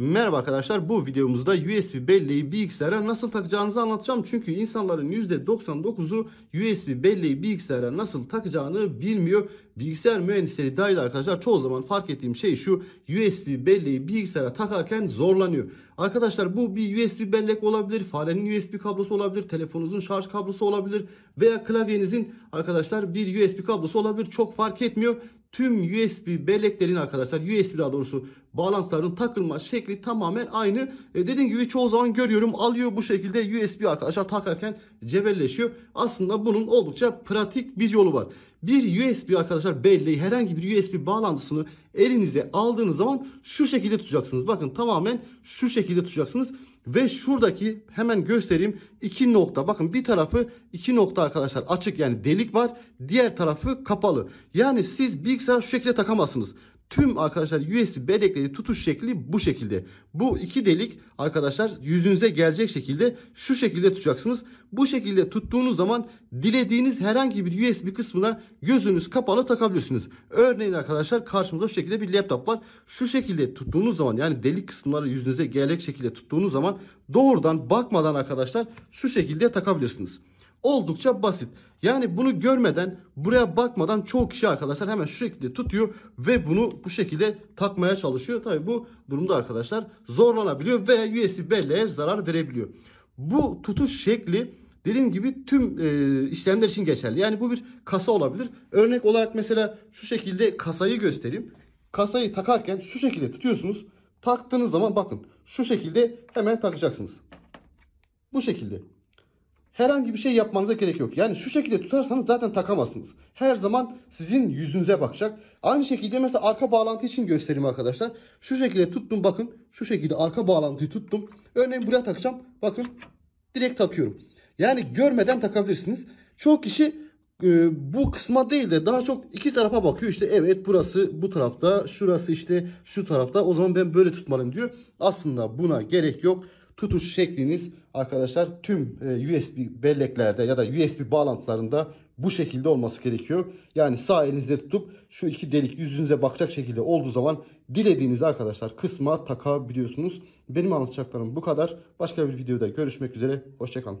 Merhaba arkadaşlar bu videomuzda USB belleği bilgisayara nasıl takacağınızı anlatacağım. Çünkü insanların %99'u USB belleği bilgisayara nasıl takacağını bilmiyor. Bilgisayar mühendisleri dahil arkadaşlar çoğu zaman fark ettiğim şey şu USB belleği bilgisayara takarken zorlanıyor. Arkadaşlar bu bir USB bellek olabilir, farenin USB kablosu olabilir, telefonunuzun şarj kablosu olabilir veya klavyenizin arkadaşlar bir USB kablosu olabilir. Çok fark etmiyor tüm USB belleklerin arkadaşlar USB daha doğrusu bağlantıların takılma şekli tamamen aynı. E, dediğim gibi çoğu zaman görüyorum alıyor bu şekilde USB arkadaşlar takarken cebelleşiyor. Aslında bunun oldukça pratik bir yolu var. Bir USB arkadaşlar belleği herhangi bir USB bağlantısını elinize aldığınız zaman şu şekilde tutacaksınız. Bakın tamamen şu şekilde tutacaksınız. Ve şuradaki hemen göstereyim iki nokta. Bakın bir tarafı iki nokta arkadaşlar açık yani delik var. Diğer tarafı kapalı. Yani siz bilgisayara şu şekilde takamazsınız. Tüm arkadaşlar USB bellekleri tutuş şekli bu şekilde. Bu iki delik arkadaşlar yüzünüze gelecek şekilde şu şekilde tutacaksınız. Bu şekilde tuttuğunuz zaman dilediğiniz herhangi bir USB kısmına gözünüz kapalı takabilirsiniz. Örneğin arkadaşlar karşımızda şu şekilde bir laptop var. Şu şekilde tuttuğunuz zaman yani delik kısımları yüzünüze gelecek şekilde tuttuğunuz zaman doğrudan bakmadan arkadaşlar şu şekilde takabilirsiniz. Oldukça basit. Yani bunu görmeden, buraya bakmadan çoğu kişi arkadaşlar hemen şu şekilde tutuyor ve bunu bu şekilde takmaya çalışıyor. Tabii bu durumda arkadaşlar zorlanabiliyor ve USB belleğe zarar verebiliyor. Bu tutuş şekli dediğim gibi tüm e, işlemler için geçerli. Yani bu bir kasa olabilir. Örnek olarak mesela şu şekilde kasayı göstereyim. Kasayı takarken şu şekilde tutuyorsunuz. Taktığınız zaman bakın şu şekilde hemen takacaksınız. Bu şekilde herhangi bir şey yapmanıza gerek yok. Yani şu şekilde tutarsanız zaten takamazsınız. Her zaman sizin yüzünüze bakacak. Aynı şekilde mesela arka bağlantı için göstereyim arkadaşlar. Şu şekilde tuttum bakın. Şu şekilde arka bağlantıyı tuttum. Örneğin buraya takacağım. Bakın direkt takıyorum. Yani görmeden takabilirsiniz. Çok kişi e, bu kısma değil de daha çok iki tarafa bakıyor. İşte evet burası bu tarafta, şurası işte şu tarafta. O zaman ben böyle tutmalıyım diyor. Aslında buna gerek yok tutuş şekliniz arkadaşlar tüm e, USB belleklerde ya da USB bağlantılarında bu şekilde olması gerekiyor. Yani sağ elinizde tutup şu iki delik yüzünüze bakacak şekilde olduğu zaman dilediğiniz arkadaşlar kısma takabiliyorsunuz. Benim anlatacaklarım bu kadar. Başka bir videoda görüşmek üzere. Hoşçakalın.